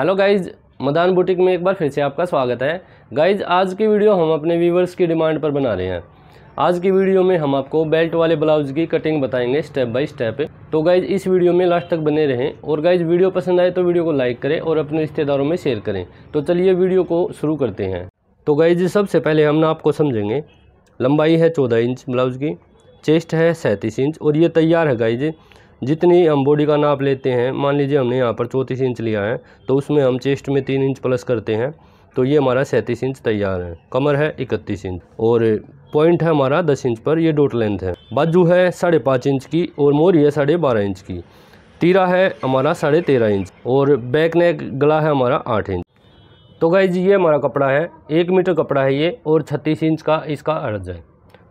hello guys Madan boutique में एक बार फिर से आपका स्वागत है गाइज आज की वीडियो हम अपने व्यूवर्स की डिमांड पर बना रहे हैं आज की वीडियो में हम आपको बेल्ट वाले ब्लाउज की कटिंग बताएंगे स्टेप बाय स्टेप तो गाइज इस वीडियो में लास्ट तक बने रहें और गाइज वीडियो पसंद आए तो वीडियो को लाइक करें और अपने रिश्तेदारों में शेयर करें तो चलिए वीडियो को शुरू करते हैं तो गाइज सबसे पहले हम ना आपको समझेंगे लंबाई है चौदह इंच ब्लाउज की चेस्ट है सैंतीस इंच और ये तैयार है गाइज जितनी हम बॉडी का नाप लेते हैं मान लीजिए हमने यहाँ पर चौंतीस इंच लिया है तो उसमें हम चेस्ट में तीन इंच प्लस करते हैं तो ये हमारा सैंतीस इंच तैयार है कमर है इकतीस इंच और पॉइंट है हमारा दस इंच पर ये डोट लेंथ है बाजू है साढ़े पाँच इंच की और मोरी है साढ़े बारह इंच की तीरा है हमारा साढ़े तेरह इंच और बैक नेक गला है हमारा आठ इंच तो जी ये हमारा कपड़ा है एक मीटर कपड़ा है ये और छत्तीस इंच का इसका अर्ज है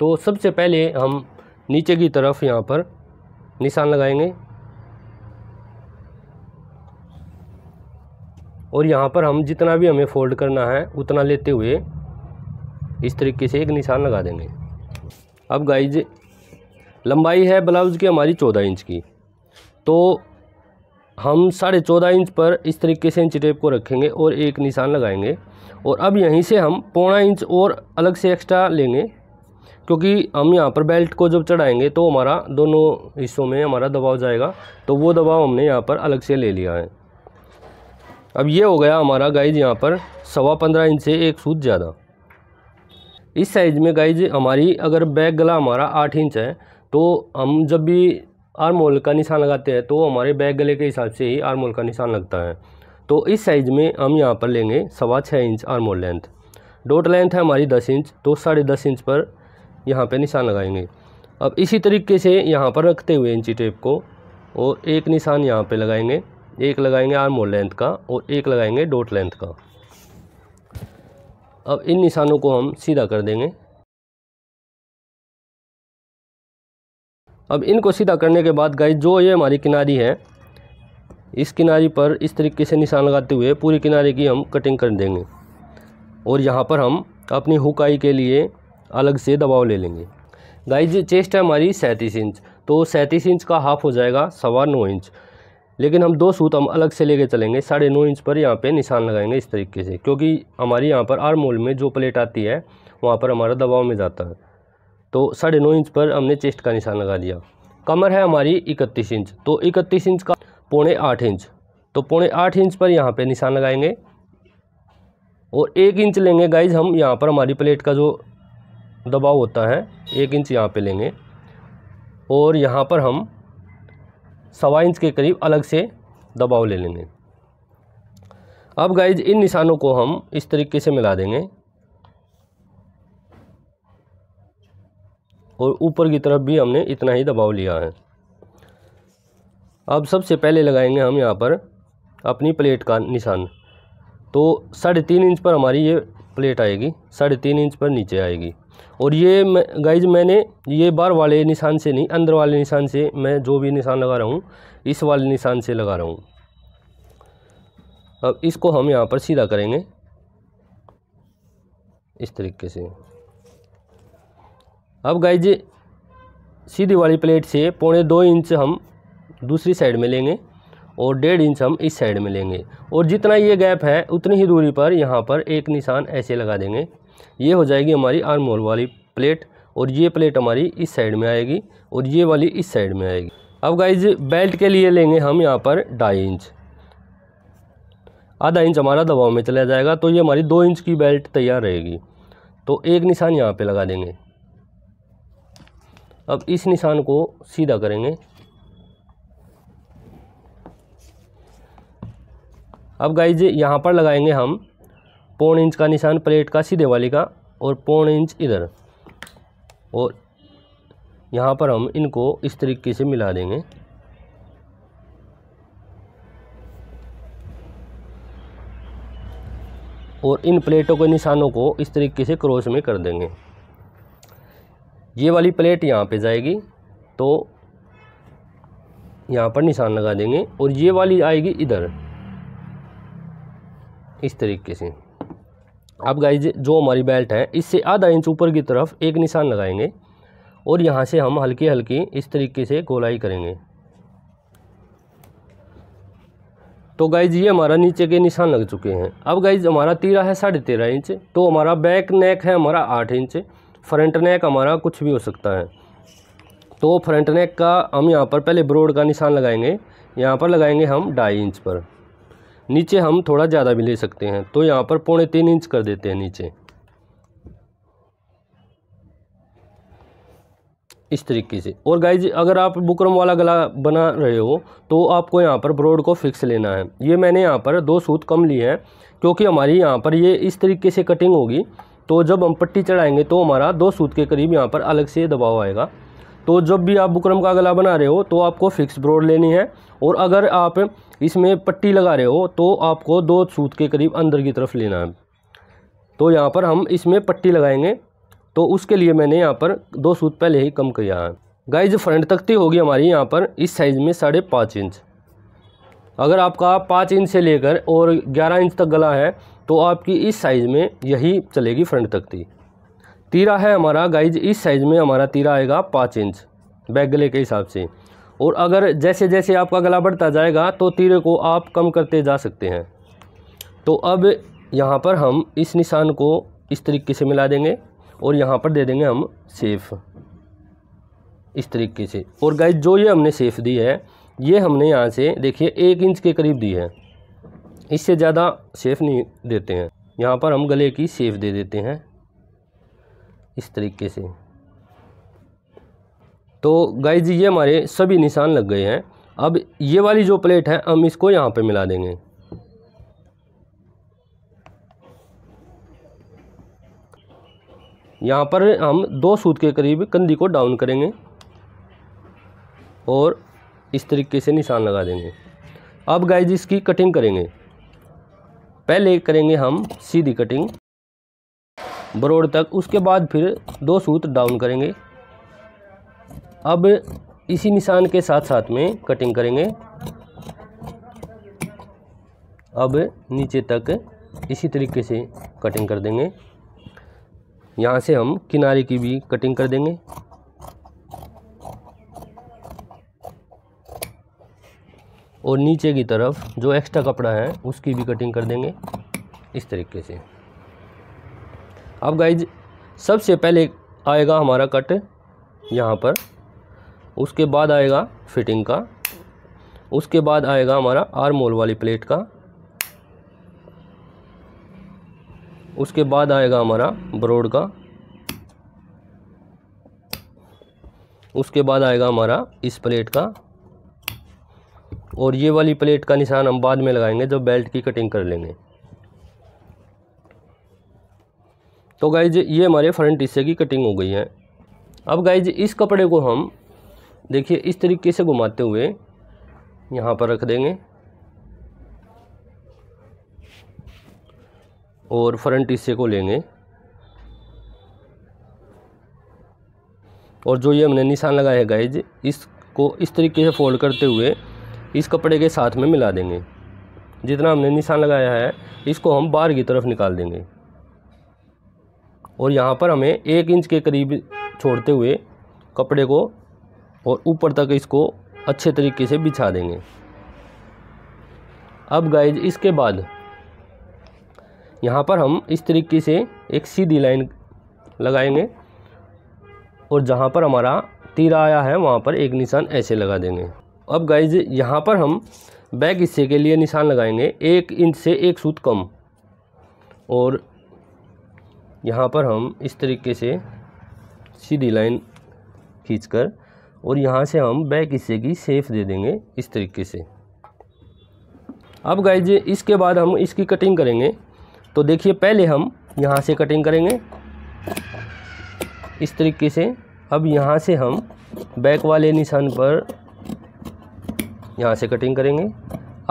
तो सबसे पहले हम नीचे की तरफ यहाँ पर निशान लगाएंगे और यहाँ पर हम जितना भी हमें फोल्ड करना है उतना लेते हुए इस तरीके से एक निशान लगा देंगे अब गाइज लंबाई है ब्लाउज़ की हमारी चौदह इंच की तो हम साढ़े चौदह इंच पर इस तरीके से इंच टेप को रखेंगे और एक निशान लगाएंगे और अब यहीं से हम पौना इंच और अलग से एक्स्ट्रा लेंगे क्योंकि हम यहाँ पर बेल्ट को जब चढ़ाएंगे तो हमारा दोनों हिस्सों में हमारा दबाव जाएगा तो वो दबाव हमने यहाँ पर अलग से ले लिया है अब ये हो गया हमारा गाइज यहाँ पर सवा पंद्रह इंच से एक सूत ज़्यादा इस साइज़ में गाइज हमारी अगर बैक गला हमारा आठ इंच है तो हम जब भी आर्म का निशान लगाते हैं तो हमारे बैक गले के हिसाब से ही आर्म का निशान लगता है तो इस साइज़ में हम यहाँ पर लेंगे सवा छः इंच आर्म लेंथ डोट लेंथ है हमारी दस इंच तो साढ़े दस इंच पर यहाँ पे निशान लगाएंगे अब इसी तरीके से यहाँ पर रखते हुए इंची टेप को और एक निशान यहाँ पे लगाएंगे एक लगाएंगे आर मोड लेंथ का और एक लगाएंगे डोट लेंथ का अब इन निशानों को हम सीधा कर देंगे अब इनको सीधा करने के बाद गाइस जो ये हमारी किनारी है इस किनारी पर इस तरीके से निशान लगाते हुए पूरी किनारे की हम कटिंग कर देंगे और यहाँ पर हम अपनी हुकाई के लिए अलग से दबाव ले लेंगे गाइज चेस्ट है हमारी सैंतीस इंच तो सैंतीस इंच का हाफ हो जाएगा सवा नौ इंच लेकिन हम दो सूत हम अलग से लेके चलेंगे साढ़े नौ इंच पर यहाँ पे निशान लगाएंगे इस तरीके से क्योंकि हमारी यहाँ पर आर मोल में जो प्लेट आती है वहाँ पर हमारा दबाव में जाता है तो साढ़े नौ इंच पर हमने चेस्ट का निशान लगा दिया कमर है हमारी इकतीस इंच तो इकतीस इंच का पौने आठ इंच तो पौने आठ इंच पर यहाँ पर निशान लगाएंगे और एक इंच लेंगे गाइज हम यहाँ पर हमारी प्लेट का जो दबाव होता है एक इंच यहाँ पे लेंगे और यहाँ पर हम सवा इंच के करीब अलग से दबाव ले लेंगे अब गाइज इन निशानों को हम इस तरीके से मिला देंगे और ऊपर की तरफ भी हमने इतना ही दबाव लिया है अब सबसे पहले लगाएंगे हम यहाँ पर अपनी प्लेट का निशान तो साढ़े तीन इंच पर हमारी ये प्लेट आएगी साढ़े तीन इंच पर नीचे आएगी और ये गाइज मैंने ये बार वाले निशान से नहीं अंदर वाले निशान से मैं जो भी निशान लगा रहा हूँ इस वाले निशान से लगा रहा हूँ अब इसको हम यहाँ पर सीधा करेंगे इस तरीके से अब गाइज सीधी वाली प्लेट से पौने दो इंच हम दूसरी साइड में लेंगे और डेढ़ इंच हम इस साइड में लेंगे और जितना ये गैप है उतनी ही दूरी पर यहाँ पर एक निशान ऐसे लगा देंगे ये हो जाएगी हमारी आर्मोल वाली प्लेट और ये प्लेट हमारी इस साइड में आएगी और ये वाली इस साइड में आएगी अब गाइज बेल्ट के लिए लेंगे हम यहाँ पर ढाई इंच आधा इंच हमारा दबाव में चला जाएगा तो ये हमारी दो इंच की बेल्ट तैयार रहेगी तो एक निशान यहाँ पे लगा देंगे अब इस निशान को सीधा करेंगे अब गाइज यहाँ पर लगाएंगे हम पौन इंच का निशान प्लेट का सीधे वाली का और पौन इंच इधर और यहाँ पर हम इनको इस तरीके से मिला देंगे और इन प्लेटों के निशानों को इस तरीके से क्रॉस में कर देंगे ये वाली प्लेट यहाँ पे जाएगी तो यहाँ पर निशान लगा देंगे और ये वाली आएगी इधर इस तरीके से अब गाइज जो हमारी बेल्ट है इससे आधा इंच ऊपर की तरफ एक निशान लगाएंगे और यहाँ से हम हल्की हल्की इस तरीके से गोलाई करेंगे तो गाइज ये हमारा नीचे के निशान लग चुके हैं अब गाइज हमारा तीरा है साढ़े तेरह इंच तो हमारा बैक नेक है हमारा आठ इंच फ्रंट नेक हमारा कुछ भी हो सकता है तो फ्रंट नेक का हम यहाँ पर पहले ब्रोड का निशान लगाएंगे यहाँ पर लगाएंगे हम ढाई इंच पर नीचे हम थोड़ा ज़्यादा भी ले सकते हैं तो यहाँ पर पौने तीन इंच कर देते हैं नीचे इस तरीके से और गाइज अगर आप बुकरम वाला गला बना रहे हो तो आपको यहाँ पर ब्रोड को फिक्स लेना है ये मैंने यहाँ पर दो सूत कम लिए हैं क्योंकि हमारी यहाँ पर ये इस तरीके से कटिंग होगी तो जब हम पट्टी चढ़ाएंगे तो हमारा दो सूत के करीब यहाँ पर अलग से दबाव आएगा तो जब भी आप बुकरम का गला बना रहे हो तो आपको फिक्स ब्रोड लेनी है और अगर आप इसमें पट्टी लगा रहे हो तो आपको दो सूत के करीब अंदर की तरफ लेना है तो यहाँ पर हम इसमें पट्टी लगाएंगे तो उसके लिए मैंने यहाँ पर दो सूत पहले ही कम किया है गाइज फ्रंट तख्ती होगी हमारी यहाँ पर इस साइज़ में साढ़े पाँच इंच अगर आपका पाँच इंच से लेकर और ग्यारह इंच तक गला है तो आपकी इस साइज़ में यही चलेगी फ्रंट तख्ती तीरा है हमारा गाइज इस साइज़ में हमारा तीरा आएगा पाँच इंच बैक गले के हिसाब से और अगर जैसे जैसे आपका गला बढ़ता जाएगा तो तीरे को आप कम करते जा सकते हैं तो अब यहाँ पर हम इस निशान को इस तरीके से मिला देंगे और यहाँ पर दे देंगे हम सेफ इस तरीके से और गाइज जो ये हमने सेफ दी है ये हमने यहाँ से देखिए एक इंच के करीब दी है इससे ज़्यादा सेफ नहीं देते हैं यहाँ पर हम गले की सेफ दे देते हैं इस तरीके से तो जी ये हमारे सभी निशान लग गए हैं अब ये वाली जो प्लेट है हम इसको यहाँ पे मिला देंगे यहाँ पर हम दो सूत के करीब कंधी को डाउन करेंगे और इस तरीके से निशान लगा देंगे अब जी इसकी कटिंग करेंगे पहले करेंगे हम सीधी कटिंग बरोड तक उसके बाद फिर दो सूत्र डाउन करेंगे अब इसी निशान के साथ साथ में कटिंग करेंगे अब नीचे तक इसी तरीके से कटिंग कर देंगे यहाँ से हम किनारे की भी कटिंग कर देंगे और नीचे की तरफ जो एक्स्ट्रा कपड़ा है उसकी भी कटिंग कर देंगे इस तरीके से अब गाइज सबसे पहले आएगा हमारा कट यहाँ पर उसके बाद आएगा फिटिंग का उसके बाद आएगा हमारा आरमोल वाली प्लेट का उसके बाद आएगा हमारा ब्रोड का उसके बाद आएगा हमारा इस प्लेट का और ये वाली प्लेट का निशान हम बाद में लगाएंगे जब बेल्ट की कटिंग कर लेंगे तो गाइज ये हमारे फ्रंट हिस्से की कटिंग हो गई है अब गाइज इस कपड़े को हम देखिए इस तरीके से घुमाते हुए यहाँ पर रख देंगे और फ्रंट हिस्से को लेंगे और जो ये हमने निशान लगाया है गाइज इसको इस तरीके से फोल्ड करते हुए इस कपड़े के साथ में मिला देंगे जितना हमने निशान लगाया है इसको हम बाहर की तरफ निकाल देंगे और यहाँ पर हमें एक इंच के करीब छोड़ते हुए कपड़े को और ऊपर तक इसको अच्छे तरीके से बिछा देंगे अब गाइज इसके बाद यहाँ पर हम इस तरीके से एक सीधी लाइन लगाएंगे और जहाँ पर हमारा तीरा आया है वहाँ पर एक निशान ऐसे लगा देंगे अब गाइज यहाँ पर हम बैक हिस्से के लिए निशान लगाएंगे एक इंच से एक सूत कम और यहाँ पर हम इस तरीके से सीधी लाइन खींचकर और यहाँ से हम बैक हिस्से की सेफ दे देंगे इस तरीके से अब गाइज इसके बाद हम इसकी कटिंग करेंगे तो देखिए पहले हम यहाँ से कटिंग करेंगे इस तरीके से अब यहाँ से हम बैक वाले निशान पर यहाँ से कटिंग करेंगे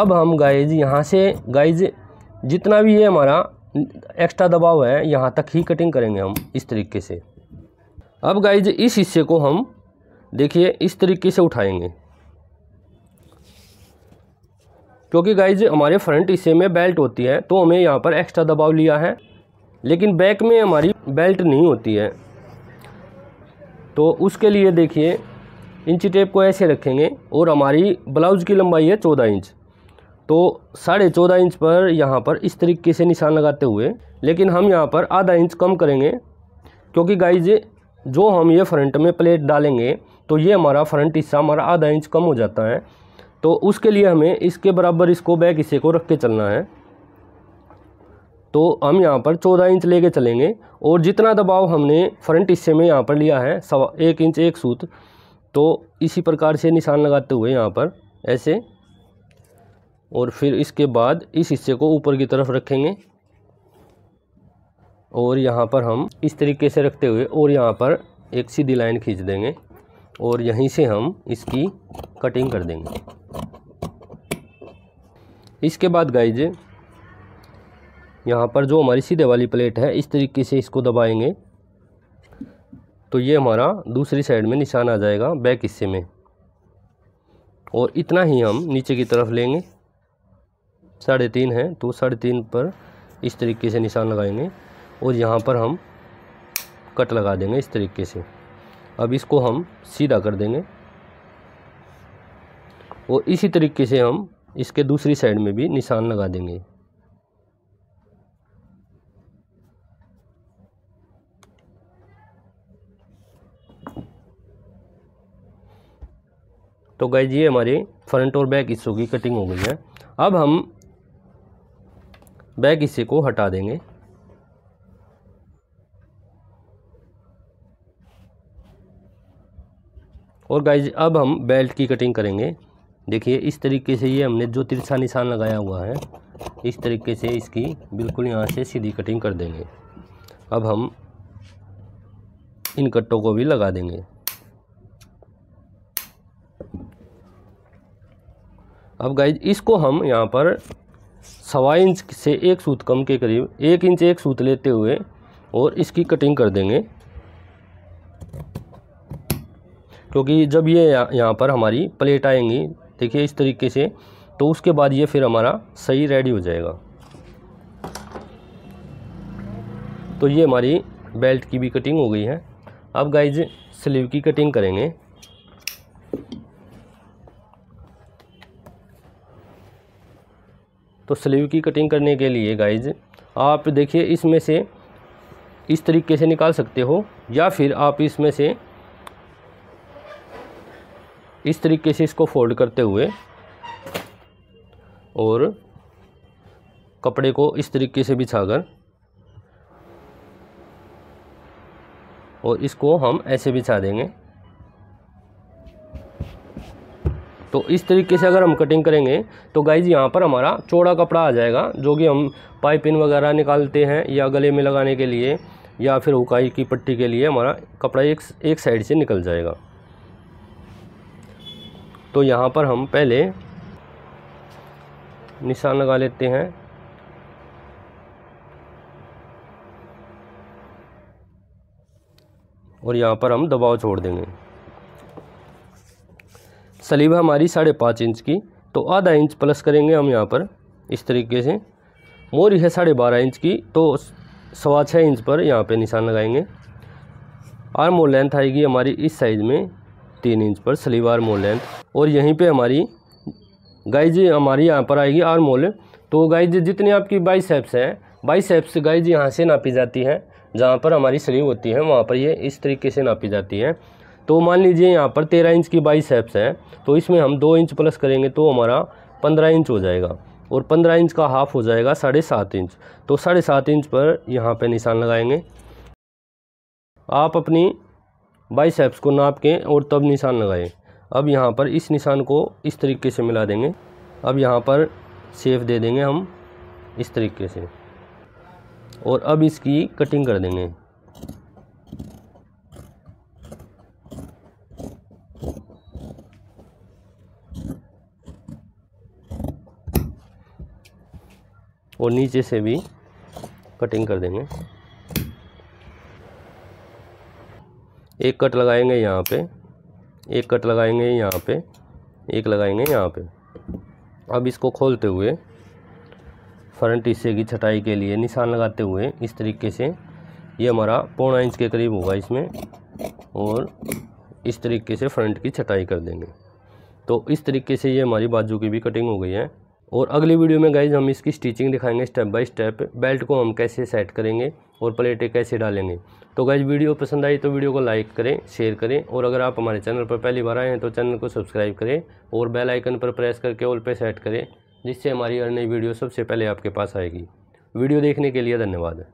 अब हम गाइज यहाँ से गाइज जितना भी है हमारा एक्स्ट्रा दबाव है यहाँ तक ही कटिंग करेंगे हम इस तरीके से अब गाइज इस हिस्से को हम देखिए इस तरीके से उठाएंगे क्योंकि गाइज हमारे फ्रंट हिस्से में बेल्ट होती है तो हमें यहाँ पर एक्स्ट्रा दबाव लिया है लेकिन बैक में हमारी बेल्ट नहीं होती है तो उसके लिए देखिए इंची टेप को ऐसे रखेंगे और हमारी ब्लाउज़ की लंबाई है चौदह इंच तो साढ़े चौदह इंच पर यहाँ पर इस तरीके से निशान लगाते हुए लेकिन हम यहाँ पर आधा इंच कम करेंगे क्योंकि गाइज जो हम ये फ्रंट में प्लेट डालेंगे तो ये हमारा फ्रंट हिस्सा हमारा आधा इंच कम हो जाता है तो उसके लिए हमें इसके बराबर इसको बैक हिस्से को रख के चलना है तो हम यहाँ पर चौदह इंच लेके चलेंगे और जितना दबाव हमने फ्रंट हिस्से में यहाँ पर लिया है सवा एक इंच एक सूत तो इसी प्रकार से निशान लगाते हुए यहाँ पर ऐसे और फिर इसके बाद इस हिस्से को ऊपर की तरफ रखेंगे और यहाँ पर हम इस तरीके से रखते हुए और यहाँ पर एक सीधी लाइन खींच देंगे और यहीं से हम इसकी कटिंग कर देंगे इसके बाद गाइज यहाँ पर जो हमारी सीधे वाली प्लेट है इस तरीके से इसको दबाएंगे तो ये हमारा दूसरी साइड में निशान आ जाएगा बैक हिस्से में और इतना ही हम नीचे की तरफ लेंगे साढ़े तीन है तो साढ़े तीन पर इस तरीके से निशान लगाएंगे और यहाँ पर हम कट लगा देंगे इस तरीके से अब इसको हम सीधा कर देंगे और इसी तरीके से हम इसके दूसरी साइड में भी निशान लगा देंगे तो गाइज ये हमारे फ्रंट और बैक हिस्सों की कटिंग हो गई है अब हम बैक हिस्से को हटा देंगे और गाइज अब हम बेल्ट की कटिंग करेंगे देखिए इस तरीके से ये हमने जो तिरछा निशान लगाया हुआ है इस तरीके से इसकी बिल्कुल यहाँ से सीधी कटिंग कर देंगे अब हम इन कट्टों को भी लगा देंगे अब गाइज इसको हम यहाँ पर सवा इंच से एक सूत कम के करीब एक इंच एक सूत लेते हुए और इसकी कटिंग कर देंगे क्योंकि जब ये यह यहाँ पर हमारी प्लेट आएंगी देखिए इस तरीके से तो उसके बाद ये फिर हमारा सही रेडी हो जाएगा तो ये हमारी बेल्ट की भी कटिंग हो गई है अब गाइज स्लीव की कटिंग करेंगे तो स्लीव की कटिंग करने के लिए गाइज आप देखिए इसमें से इस तरीके से निकाल सकते हो या फिर आप इसमें से इस तरीके से इसको फोल्ड करते हुए और कपड़े को इस तरीके से बिछाकर और इसको हम ऐसे बिछा देंगे तो इस तरीके से अगर हम कटिंग करेंगे तो गाइज यहाँ पर हमारा चौड़ा कपड़ा आ जाएगा जो कि हम पाइपिन वगैरह निकालते हैं या गले में लगाने के लिए या फिर उकाई की पट्टी के लिए हमारा कपड़ा एक एक साइड से निकल जाएगा तो यहाँ पर हम पहले निशान लगा लेते हैं और यहाँ पर हम दबाव छोड़ देंगे सलीब हमारी साढ़े पाँच इंच की तो आधा इंच प्लस करेंगे हम यहाँ पर इस तरीके से मोरी है साढ़े बारह इंच की तो सवा छः इंच पर यहाँ पे निशान लगाएंगे आर्म और लेंथ आएगी हमारी इस साइज़ में तीन इंच पर सलीब आर्म और लेंथ और यहीं पे हमारी गाइज हमारी यहाँ पर आएगी आर्म मोल तो गाइज जितनी आपकी बाई सेप्स हैं बाई सेप्स गाइज यहाँ से नापी जाती है जहाँ पर हमारी सलीब होती है वहाँ पर ये इस तरीके से नापी जाती है तो मान लीजिए यहाँ पर तेरह इंच की बाइसेप्स हैं तो इसमें हम दो इंच प्लस करेंगे तो हमारा पंद्रह इंच हो जाएगा और पंद्रह इंच का हाफ हो जाएगा साढ़े सात इंच तो साढ़े सात इंच पर यहाँ पे निशान लगाएंगे आप अपनी सेप्स को नाप के और तब निशान लगाएं अब यहाँ पर इस निशान को इस तरीके से मिला देंगे अब यहाँ पर सेफ दे देंगे हम इस तरीके से और अब इसकी कटिंग कर देंगे और नीचे से भी कटिंग कर देंगे एक कट लगाएंगे यहाँ पे एक कट लगाएंगे यहाँ पे एक लगाएंगे यहाँ पे अब इसको खोलते हुए फ्रंट हिस्से की छटाई के लिए निशान लगाते हुए इस तरीके से ये हमारा पौना इंच के करीब होगा इसमें और इस तरीके से फ्रंट की छटाई कर देंगे तो इस तरीके से ये हमारी बाजू की भी कटिंग हो गई है और अगली वीडियो में गाइज हम इसकी स्टिचिंग दिखाएंगे स्टेप बाय स्टेप बेल्ट को हम कैसे सेट करेंगे और प्लेटें कैसे डालेंगे तो गाइज वीडियो पसंद आई तो वीडियो को लाइक करें शेयर करें और अगर आप हमारे चैनल पर पहली बार आए हैं तो चैनल को सब्सक्राइब करें और बेल आइकन पर प्रेस करके ऑल पे सेट करें जिससे हमारी हर नई वीडियो सबसे पहले आपके पास आएगी वीडियो देखने के लिए धन्यवाद